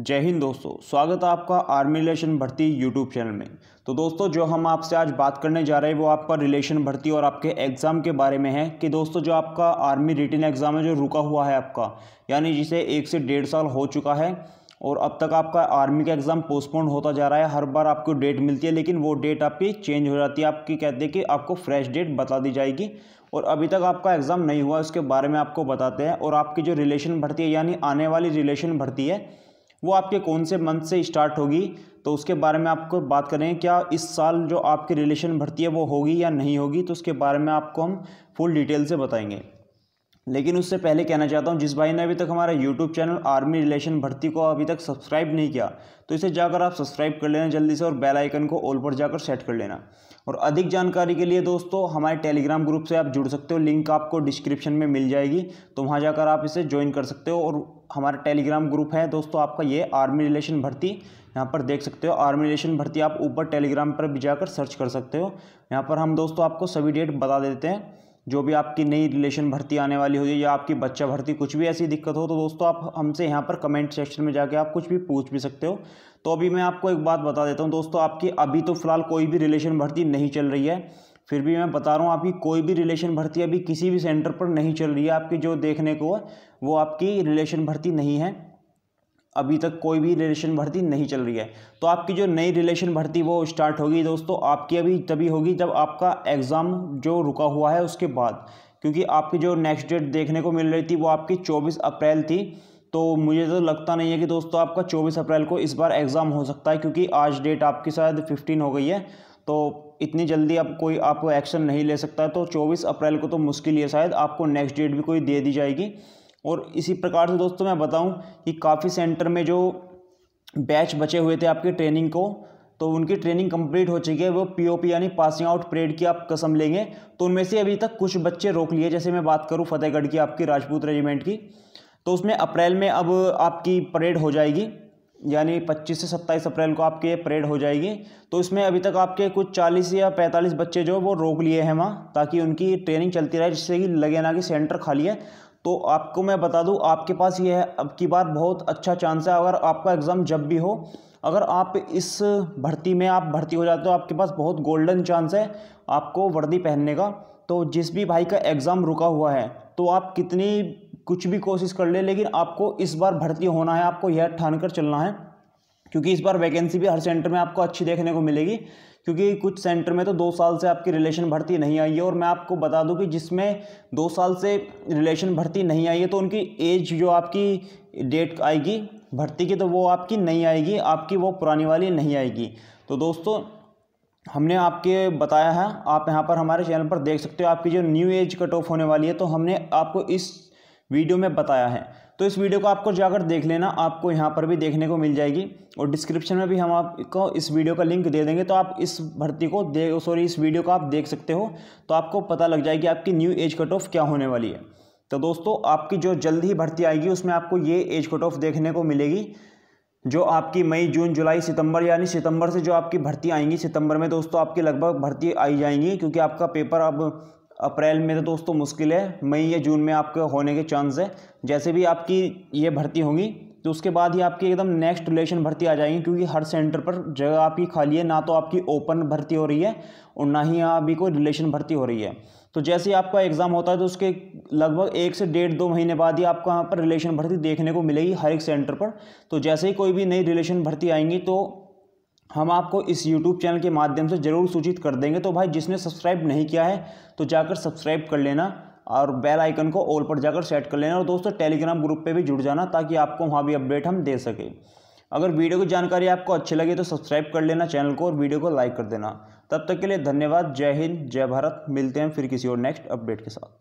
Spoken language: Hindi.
जय हिंद दोस्तों स्वागत है आपका आर्मी रिलेशन भर्ती यूट्यूब चैनल में तो दोस्तों जो हम आपसे आज बात करने जा रहे हैं वो आपका रिलेशन भर्ती और आपके एग्ज़ाम के बारे में है कि दोस्तों जो आपका आर्मी रिटर्न एग्ज़ाम है जो रुका हुआ है आपका यानी जिसे एक से डेढ़ साल हो चुका है और अब तक आपका आर्मी का एग्ज़ाम पोस्टपोन होता जा रहा है हर बार आपको डेट मिलती है लेकिन वो डेट आपकी चेंज हो जाती है आपकी कहते हैं कि आपको फ्रेश डेट बता दी जाएगी और अभी तक आपका एग्ज़ाम नहीं हुआ उसके बारे में आपको बताते हैं और आपकी जो रिलेशन भर्ती है यानी आने वाली रिलेशन भर्ती है वो आपके कौन से मंथ से स्टार्ट होगी तो उसके बारे में आपको बात करें क्या इस साल जो आपकी रिलेशन भर्ती है वो होगी या नहीं होगी तो उसके बारे में आपको हम फुल डिटेल से बताएंगे लेकिन उससे पहले कहना चाहता हूँ जिस भाई ने अभी तक हमारा यूट्यूब चैनल आर्मी रिलेशन भर्ती को अभी तक सब्सक्राइब नहीं किया तो इसे जाकर आप सब्सक्राइब कर लेना जल्दी से और बेल आइकन को ऑल पर जाकर सेट कर लेना और अधिक जानकारी के लिए दोस्तों हमारे टेलीग्राम ग्रुप से आप जुड़ सकते हो लिंक आपको डिस्क्रिप्शन में मिल जाएगी तो वहाँ जाकर आप इसे ज्वाइन कर सकते हो और हमारा टेलीग्राम ग्रुप है दोस्तों आपका ये आर्मी रिलेशन भर्ती यहाँ पर देख सकते हो आर्मी रिलेशन भर्ती आप ऊपर टेलीग्राम पर भी जाकर सर्च कर सकते हो यहाँ पर हम दोस्तों आपको सभी डेट बता देते हैं जो भी आपकी नई रिलेशन भर्ती आने वाली होगी या आपकी बच्चा भर्ती कुछ भी ऐसी दिक्कत हो तो दोस्तों आप हमसे यहाँ पर कमेंट सेक्शन में जाके आप कुछ भी पूछ भी सकते हो तो अभी मैं आपको एक बात बता देता हूँ दोस्तों आपकी अभी तो फिलहाल कोई भी रिलेशन भर्ती नहीं चल रही है फिर भी मैं बता रहा हूँ आपकी कोई भी रिलेशन भर्ती अभी किसी भी सेंटर पर नहीं चल रही है आपकी जो देखने को है वो आपकी रिलेशन भर्ती नहीं है अभी तक कोई भी रिलेशन भर्ती नहीं चल रही है तो आपकी जो नई रिलेशन भर्ती वो स्टार्ट होगी दोस्तों आपकी अभी तभी होगी जब आपका एग्ज़ाम जो रुका हुआ है उसके बाद क्योंकि आपकी जो नेक्स्ट डेट देखने को मिल रही थी वो आपकी चौबीस अप्रैल थी तो मुझे तो लगता नहीं है कि दोस्तों आपका चौबीस अप्रैल को इस बार एग्ज़ाम हो सकता है क्योंकि आज डेट आपकी शायद फिफ्टीन हो गई है तो इतनी जल्दी आप कोई आप एक्शन नहीं ले सकता तो चौबीस अप्रैल को तो मुश्किल है शायद आपको नेक्स्ट डेट भी कोई दे दी जाएगी और इसी प्रकार से दोस्तों मैं बताऊं कि काफ़ी सेंटर में जो बैच बचे हुए थे आपकी ट्रेनिंग को तो उनकी ट्रेनिंग कंप्लीट हो चुकी है वो पीओपी यानी पासिंग आउट परेड की आप कसम लेंगे तो उनमें से अभी तक कुछ बच्चे रोक लिए जैसे मैं बात करूँ फतेहगढ़ की आपकी राजपूत रेजिमेंट की तो उसमें अप्रैल में अब आपकी परेड हो जाएगी यानी 25 से 27 अप्रैल को आपके परेड हो जाएगी तो इसमें अभी तक आपके कुछ 40 या 45 बच्चे जो वो रोक लिए हैं वहाँ ताकि उनकी ट्रेनिंग चलती रहे जिससे कि लगे ना कि सेंटर खाली है तो आपको मैं बता दूं आपके पास ये है अब की बार बहुत अच्छा चांस है अगर आपका एग्ज़ाम जब भी हो अगर आप इस भर्ती में आप भर्ती हो जाते हो आपके पास बहुत गोल्डन चांस है आपको वर्दी पहनने का तो जिस भी भाई का एग्ज़ाम रुका हुआ है तो आप कितनी कुछ भी कोशिश कर ले लेकिन आपको इस बार भर्ती होना है आपको यह ठान कर चलना है क्योंकि इस बार वैकेंसी भी हर सेंटर में आपको अच्छी देखने को मिलेगी क्योंकि कुछ सेंटर में तो दो साल से आपकी रिलेशन भर्ती नहीं आई है और मैं आपको बता दूं कि जिसमें दो साल से रिलेशन भर्ती नहीं आई है तो उनकी एज जो आपकी डेट आएगी भर्ती की तो वो आपकी नहीं आएगी आपकी वो पुरानी वाली नहीं आएगी तो दोस्तों हमने आपके बताया है आप यहाँ पर हमारे चैनल पर देख सकते हो आपकी जो न्यू एज कट ऑफ होने वाली है तो हमने आपको इस वीडियो में बताया है तो इस वीडियो को आपको जाकर देख लेना आपको यहाँ पर भी देखने को मिल जाएगी और डिस्क्रिप्शन में भी हम आपको इस वीडियो का लिंक दे देंगे तो आप इस भर्ती को दे सॉरी इस वीडियो को आप देख सकते हो तो आपको पता लग जाएगी आपकी न्यू एज कट ऑफ क्या होने वाली है तो दोस्तों आपकी जो जल्द ही भर्ती आएगी उसमें आपको ये एज कट ऑफ देखने को मिलेगी जो आपकी मई जून जुलाई सितंबर यानी सितंबर से जो आपकी भर्ती आएंगी सितंबर में दोस्तों आपकी लगभग भर्ती आई जाएंगी क्योंकि आपका पेपर अब अप्रैल में तो दोस्तों मुश्किल है मई या जून में आपके होने के चांस है जैसे भी आपकी ये भर्ती होंगी तो उसके बाद ही आपकी एकदम नेक्स्ट रिलेशन भर्ती आ जाएंगी क्योंकि हर सेंटर पर जगह आपकी खाली है ना तो आपकी ओपन भर्ती हो रही है और ना ही अभी कोई रिलेशन भर्ती हो रही है तो जैसे ही आपका एग्ज़ाम होता है तो उसके लगभग एक से डेढ़ दो महीने बाद ही आपको यहाँ पर रिलेशन भर्ती देखने को मिलेगी हर एक सेंटर पर तो जैसे ही कोई भी नई रिलेशन भर्ती आएंगी तो हम आपको इस यूट्यूब चैनल के माध्यम से ज़रूर सूचित कर देंगे तो भाई जिसने सब्सक्राइब नहीं किया है तो जाकर सब्सक्राइब कर लेना और बेल आइकन को ऑल पर जाकर सेट कर लेना और दोस्तों टेलीग्राम ग्रुप पे भी जुड़ जाना ताकि आपको वहाँ भी अपडेट हम दे सकें अगर वीडियो की जानकारी आपको अच्छी लगे तो सब्सक्राइब कर लेना चैनल को और वीडियो को लाइक कर देना तब तक के लिए धन्यवाद जय हिंद जय भारत मिलते हैं फिर किसी और नेक्स्ट अपडेट के साथ